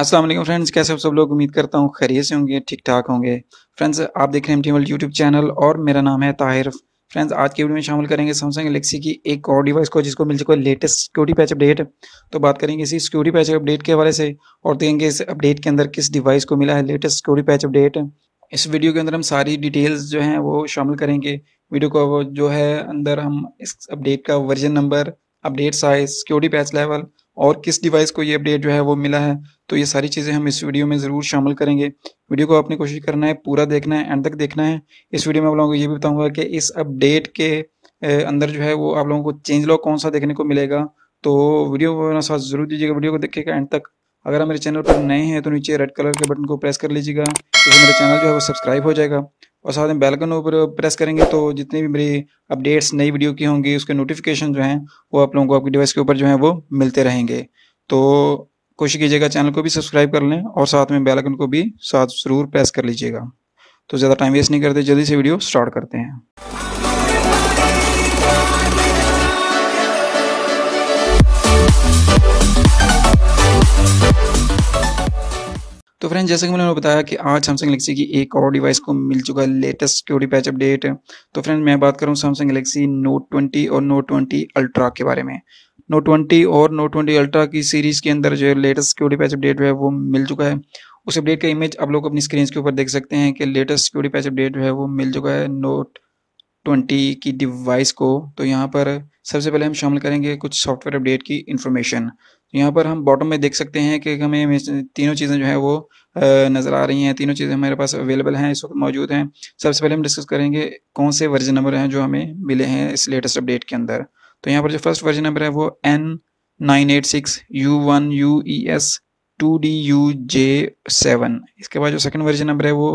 अस्सलाम वालेकुम फ्रेंड्स कैसे हो सब लोग उम्मीद करता हूँ खैरियत से होंगे ठीक ठाक होंगे फ्रेंड्स आप देख रहे हैं एम यूट्यूब चैनल और मेरा नाम है ताहिर फ्रेंड्स आज के वीडियो में शामिल करेंगे सैमसंग गलेक्सी की एक और डिवाइस को जिसको मिल चुका है लेटेस्ट सिक्योरिटी पैच अपडेट तो बात करेंगे इसी सिक्योरिटी पैच अपडेट के हवाले से और देखेंगे इस अपडेट के अंदर किस डिवाइस को मिला है लेटेस्ट सिक्योरिटी पैच अपडेट इस वीडियो के अंदर हम सारी डिटेल्स जो हैं वो शामिल करेंगे वीडियो को जो है अंदर हम इस अपडेट का version number update size security patch level और किस डिवाइस को ये अपडेट जो है वो मिला है तो ये सारी चीज़ें हम इस वीडियो में ज़रूर शामिल करेंगे वीडियो को आपने कोशिश करना है पूरा देखना है एंड तक देखना है इस वीडियो में आप लोगों को ये भी बताऊँगा कि इस अपडेट के अंदर जो है वो आप लोगों को चेंज लॉग कौन सा देखने को मिलेगा तो वीडियो को साथ जरूर दीजिएगा वीडियो को देखिएगा एंड तक अगर आप मेरे चैनल पर नए हैं तो नीचे रेड कलर के बटन को प्रेस कर लीजिएगा क्योंकि मेरा चैनल जो है वो सब्सक्राइब हो जाएगा और साथ में बेलकन ऊपर प्रेस करेंगे तो जितनी भी मेरी अपडेट्स नई वीडियो की होंगी उसके नोटिफिकेशन जो हैं वो आप लोगों को आपकी डिवाइस के ऊपर जो है वो मिलते रहेंगे तो कोशिश कीजिएगा चैनल को भी सब्सक्राइब कर लें और साथ में बेल आइकन को भी साथ ज़रूर प्रेस कर लीजिएगा तो ज़्यादा टाइम वेस्ट नहीं करते जल्दी से वीडियो स्टार्ट करते हैं तो फ्रेंड जैसे कि मैंने बताया कि आज सैमसंग गलेक्सी की एक और डिवाइस को मिल चुका है लेटेस्ट सिक्योरिटी पैच अपडेट तो फ्रेंड मैं बात करूं सैमसंग गलेक्सी नोट 20 और नोट 20 अल्ट्रा के बारे में नोट ट्वेंटी और नोट ट्वेंटी अल्ट्रा की सीरीज के अंदर जो लेटेस्ट सिक्योरिटी पैच अपडेट है वो मिल चुका है उस अपडेट का इमेज आप लोग अपनी स्क्रीन के ऊपर देख सकते हैं कि लेटेस्ट सिक्योरिटी पैच अपडेट है वो मिल चुका है नोट ट्वेंटी की डिवाइस को तो यहाँ पर सबसे पहले हम शामिल करेंगे कुछ सॉफ्टवेयर अपडेट की इन्फॉर्मेशन तो यहाँ पर हम बॉटम में देख सकते हैं कि हमें तीनों चीज़ें जो है वो नज़र आ रही हैं तीनों चीज़ें हमारे पास अवेलेबल हैं इस वक्त मौजूद हैं सबसे पहले हम डिस्कस करेंगे कौन से वर्जन नंबर हैं जो हमें मिले हैं इस लेटेस्ट अपडेट के अंदर तो यहाँ पर जो फर्स्ट वर्जन नंबर है वो N nine eight six U one U E S two D U J seven इसके बाद जो सेकंड वर्जन नंबर है वो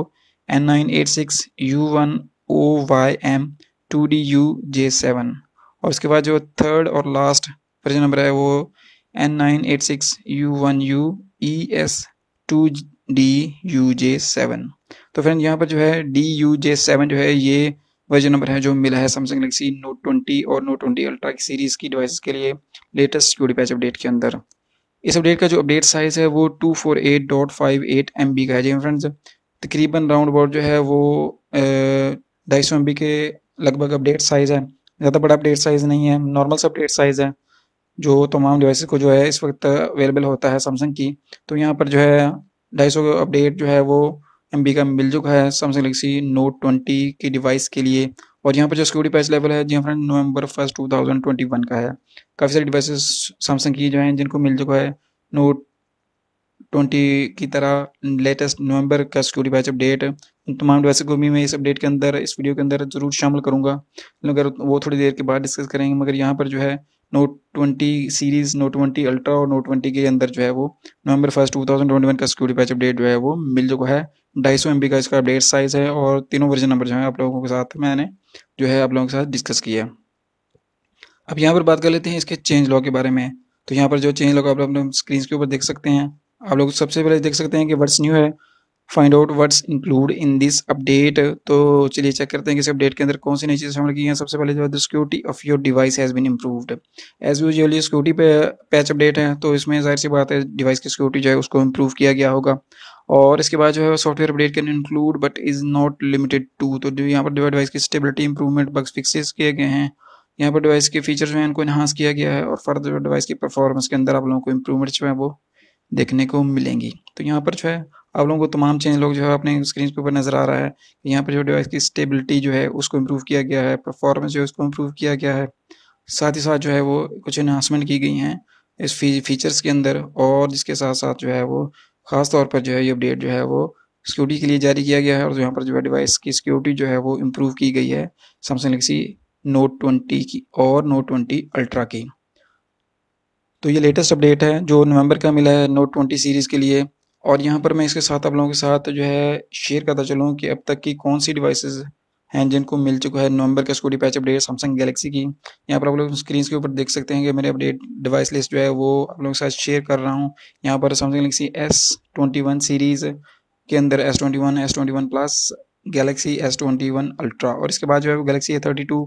N nine eight six U one O Y M two D U J seven और उसके बाद जो third और लास्ट वर्जन नंबर है वो N nine eight six U one U E S two D U J seven तो friend यहाँ पर जो है डी यू जे सेवन जो है ये वर्जन नंबर है जो मिला है सैमसंग गलेक्सी नोट ट्वेंटी और नोट ट्वेंटी अल्ट्रा की सीरीज़ की डिवाइस के लिए लेटेस्ट सिक्योरिटी पैच अपडेट के अंदर इस अपडेट का जो अपडेट साइज़ है वो two four eight dot five eight M B का है जी फ्रेंड्स तकरीबन राउंड अबाउट जो है वो ढाई सौ एम बी के लगभग अपडेट साइज़ है ज़्यादा बड़ा अपडेट साइज़ नहीं है नॉर्मल सा अपडेट साइज़ है जो तमाम डिवाइस को जो है इस वक्त अवेलेबल होता है सैमसंग की तो यहाँ पर जो है ढाई सौ अपडेट जो है वो एम का मिल चुका है सैमसंग गलेक्सी नोट ट्वेंटी के डिवाइस के लिए और यहाँ पर जो सिक्योरिटी प्राइस लेवल है जी हाँ friend November first two thousand twenty one का है काफ़ी सारी डिवाइसेस सैमसंग की जो हैं जिनको मिल चुका है नोट ट्वेंटी की तरह लेटेस्ट नवंबर का सिक्योरिटी बैच अपडेट तमाम डिवाइस को भी मैं इस अपडेट के अंदर इस वीडियो के अंदर ज़रूर शामिल करूँगा मगर वो थोड़ी देर के बाद डिस्कस करेंगे मगर यहाँ पर जो है note twenty series note twenty ultra और नोट ट्वेंटी के अंदर जो है वो November first two thousand twenty one का सिक्योरिटी पैच अपडेट जो है वो मिल जो है ढाई सौ एम का इसका अपडेट साइज है और तीनों वर्जन नंबर जो है आप लोगों के साथ मैंने जो है आप लोगों के साथ डिस्कस किया अब यहाँ पर बात कर लेते हैं इसके चेंज लॉ के बारे में तो यहाँ पर जो चेंज लॉ आप लोग स्क्रीन के ऊपर देख सकते हैं आप लोग सबसे पहले देख सकते हैं कि वर्ड्स न्यू है find out what's include in this update तो चलिए चेक करते हैं कि इस अपडेट के अंदर कौन सी नई चीज़ शामिल की हैं सबसे पहले जो है security of your device has been improved as usually security पे पैच अपडेट है तो इसमें जाहिर सी बात है डिवाइस की सिक्योरिटी जो है उसको इम्प्रूव किया गया होगा और इसके बाद जो है software update can include but is not limited to तो यहाँ पर डिवाइस की स्टेबिलिटी इंप्रूवमेंट बग्स फिक्सेस किए गए हैं यहाँ पर डिवाइस के फीचर्स जो इनको इन्हांस किया गया है और फर्दर डिवाइस की परफॉर्मेंस के अंदर आप लोगों को इम्प्रूवमेंट जो है वो देखने को मिलेंगी तो यहाँ पर जो है आप लोगों को तमाम चेंज लोग जो है अपने स्क्रीन के ऊपर नजर आ रहा है यहाँ पर जो डिवाइस की स्टेबिलिटी जो है उसको इम्प्रूव किया गया है परफॉर्मेंस जो है उसको इम्प्रूव किया गया है साथ ही साथ जो है वो कुछ इन्हांसमेंट की गई हैं इस फी, फीचर्स के अंदर और जिसके साथ साथ जो है वो ख़ास तौर पर जो है ये अपडेट जो है वो सिक्योरिटी के लिए जारी किया गया है और यहाँ पर जो है डिवाइस की सिक्योरिटी जो है वो इम्प्रूव की गई है सैमसंग गलेक्सी नोट ट्वेंटी की और नोट ट्वेंटी अल्ट्रा की तो ये लेटेस्ट अपडेट है जो नवंबर का मिला है नोट ट्वेंटी सीरीज़ के लिए और यहाँ पर मैं इसके साथ आप लोगों के साथ जो है शेयर करता चलूँ कि अब तक की कौन सी डिवाइसेस हैं जिनको मिल चुका है नवंबर का स्कूटी पैच अपडेट सैमसंग गैलेक्सी की यहाँ पर आप लोग स्क्रीन के ऊपर देख सकते हैं कि मेरे अपडेट डिवाइस लिस्ट जो है वो आप लोगों के साथ शेयर कर रहा हूँ यहाँ पर Samsung Galaxy S twenty one series के अंदर S twenty one S twenty one plus Galaxy S twenty one ultra और इसके बाद जो है Galaxy A thirty two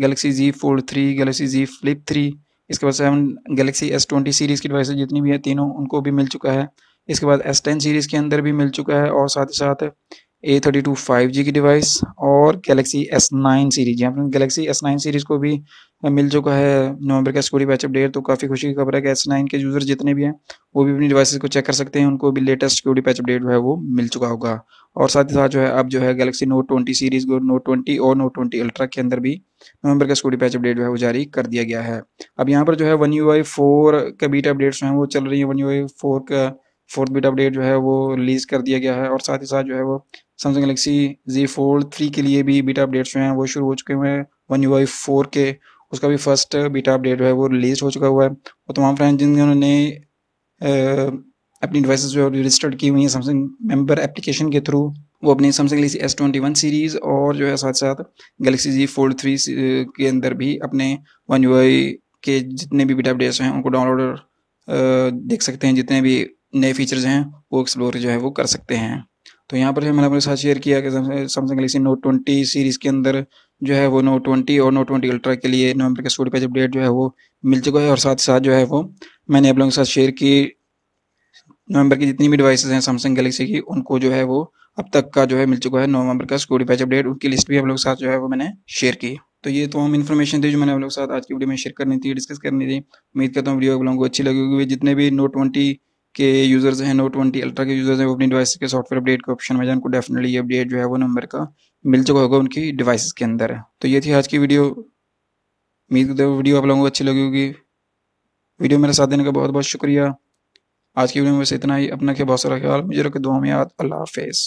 Galaxy Z fold three Galaxy Z flip three इसके बाद seven Galaxy S twenty series की डिवाइस जितनी भी है तीनों उनको भी मिल चुका है इसके बाद एस टेन सीरीज़ के अंदर भी मिल चुका है और साथ ही साथ A thirty two five G की डिवाइस और गैलेक्सी एस नाइन सीरीज यहाँ पर गैलेक्सी एस नाइन सीरीज़ को भी मिल चुका है नवंबर का स्कूटी बैच अपडेट तो काफ़ी खुशी की खबर है कि एस नाइन के यूज़र जितने भी हैं वो भी अपनी डिवाइसेस को चेक कर सकते हैं उनको भी लेटेस्ट सिक्योरिटी बैच अपडेट जो है वो मिल चुका होगा और साथ ही साथ जो है अब जो है गैलेक्सी नोट ट्वेंटी सीरीज़ को नोट ट्वेंटी और नोट ट्वेंटी अल्ट्रा के अंदर भी नवंबर का स्कूटी बैच अपडेट जो है वो जारी कर दिया गया है अब यहाँ पर जो है वन यू आई फोर का बीटा अपडेट्स जो हैं वो चल रही है वन यू आई फोर का फोर्थ बीटा अपडेट जो है वो रिलीज़ कर दिया गया है और साथ ही साथ जो है वो Samsung Galaxy Z fold three के लिए भी बीटा अपडेट्स जो हैं वो शुरू हो चुके हुए हैं वन यू आई फोर के उसका भी फर्स्ट बीटा अपडेट जो है वो रिलीज़ हो चुका हुआ है और तमाम फ्रेंड जिन्होंने अपनी डिवाइस जो है रजिस्टर्ड की हुई हैं सैमसंग मेम्बर एप्लीकेशन के थ्रू वो अपनी Samsung Galaxy S twenty one series और जो है साथ साथ गलेक्सी जी फोल्ड थ्री के अंदर भी अपने वन यू आई के जितने भी बीटा अपडेट्स हैं उनको डाउनलोड देख सकते हैं जितने भी नए फीचर्स हैं वो एक्सप्लोर जो है वो कर सकते हैं तो यहाँ पर जो मैंने अपने साथ शेयर किया कि Samsung Galaxy note twenty series के अंदर जो है वो नोट ट्वेंटी और नोट ट्वेंटी अल्ट्रा के लिए नवंबर के स्टोर पेज अपडेट जो है वो मिल चुका है और साथ ही साथ जो है वो मैंने आप लोगों के साथ शेयर की नवंबर की जितनी भी डिवाइस हैं सैमसंग गलेक्सी की उनको जो है वो अब तक का जो है मिल चुका है नवंबर का स्कूटी पैच अपडेट उनकी लिस्ट भी आप लोगों के साथ जो है वो मैंने शेयर की तो ये तो हम इन्फॉर्मेशन थी जो मैंने आप लोगों के साथ आज की वीडियो में शेयर करनी थी डिस्कस करनी थी उम्मीद करता हूँ वीडियो आप लोगों को अच्छी लगी होगी जितने भी नोट ट्वेंटी के यूज़र्स हैं नोट ट्वेंटी अल्ट्रा के यूज़र्स हैं वो अपनी डिवाइस के सॉफ्टवेयर अपडेट के ऑप्शन में जाए डेफिनेटली अपडेट जो है वो नंबर का मिल चुका होगा उनकी डिवाइसेस के अंदर तो ये थी आज की वीडियो उम्मीद वीडियो आप लोगों को अच्छी लगी होगी वीडियो मेरा साथ देने का बहुत बहुत शुक्रिया आज की वीडियो में बस इतना ही अपना के बहुत सारा ख्याल मुझे रखे दुआ में याद अल्लाह हाफिज़